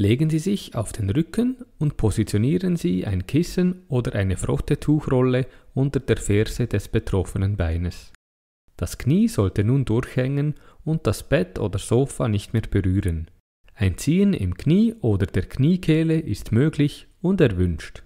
Legen Sie sich auf den Rücken und positionieren Sie ein Kissen oder eine frotte Tuchrolle unter der Ferse des betroffenen Beines. Das Knie sollte nun durchhängen und das Bett oder Sofa nicht mehr berühren. Ein Ziehen im Knie oder der Kniekehle ist möglich und erwünscht.